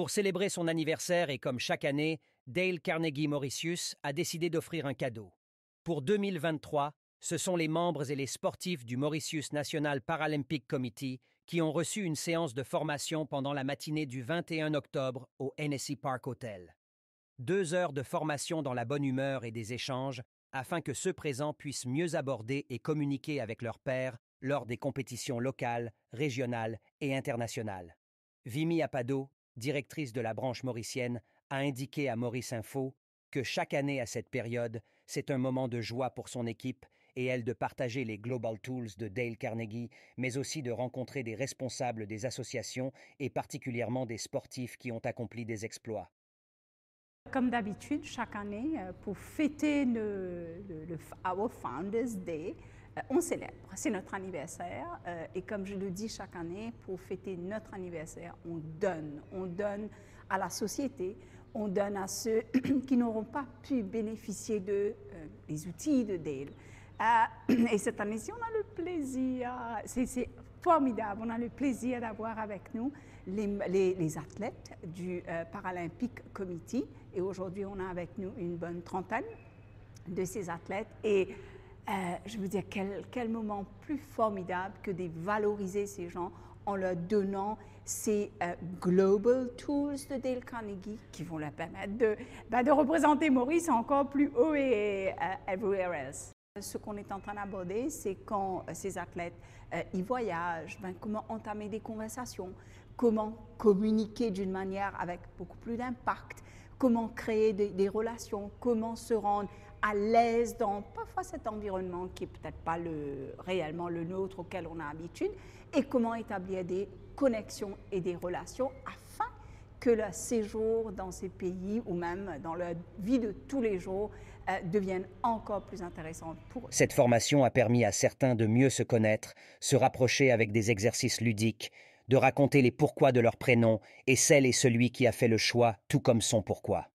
Pour célébrer son anniversaire et comme chaque année, Dale Carnegie Mauritius a décidé d'offrir un cadeau. Pour 2023, ce sont les membres et les sportifs du Mauritius National Paralympic Committee qui ont reçu une séance de formation pendant la matinée du 21 octobre au nsc Park Hotel. Deux heures de formation dans la bonne humeur et des échanges afin que ceux présents puissent mieux aborder et communiquer avec leurs pères lors des compétitions locales, régionales et internationales. Vimy Apado, directrice de la branche mauricienne, a indiqué à Maurice Info que chaque année à cette période, c'est un moment de joie pour son équipe et elle de partager les Global Tools de Dale Carnegie, mais aussi de rencontrer des responsables des associations et particulièrement des sportifs qui ont accompli des exploits. Comme d'habitude, chaque année, euh, pour fêter le, Founders Day, euh, on célèbre, c'est notre anniversaire. Euh, et comme je le dis chaque année, pour fêter notre anniversaire, on donne. On donne à la société, on donne à ceux qui n'auront pas pu bénéficier de, euh, des outils de Dale. et cette année ci on a le plaisir, c'est formidable, on a le plaisir d'avoir avec nous les, athlètes du Paralympic Committee. Et aujourd'hui, on a avec nous une bonne trentaine de ces athlètes. Et euh, je veux dire, quel, quel, moment plus formidable que de valoriser ces gens en leur donnant ces euh, Global Tools de Dale Carnegie qui vont leur permettre de, ben, de représenter Maurice encore plus haut et euh, everywhere else. Ce qu'on est en train d'aborder, c'est quand ces athlètes y voyagent, ben, comment entamer des conversations, comment communiquer d'une manière avec beaucoup plus d'impact, comment créer des relations, comment se rendre à l'aise dans parfois cet environnement qui n'est peut-être pas le, réellement le nôtre auquel on a habitude et comment établir des connexions et des relations afin que le séjour dans ces pays ou même dans la vie de tous les jours euh, devienne encore plus intéressant pour eux. Cette formation a permis à certains de mieux se connaître, se rapprocher avec des exercices ludiques, de raconter les pourquoi de leur prénom et celle et celui qui a fait le choix, tout comme son pourquoi.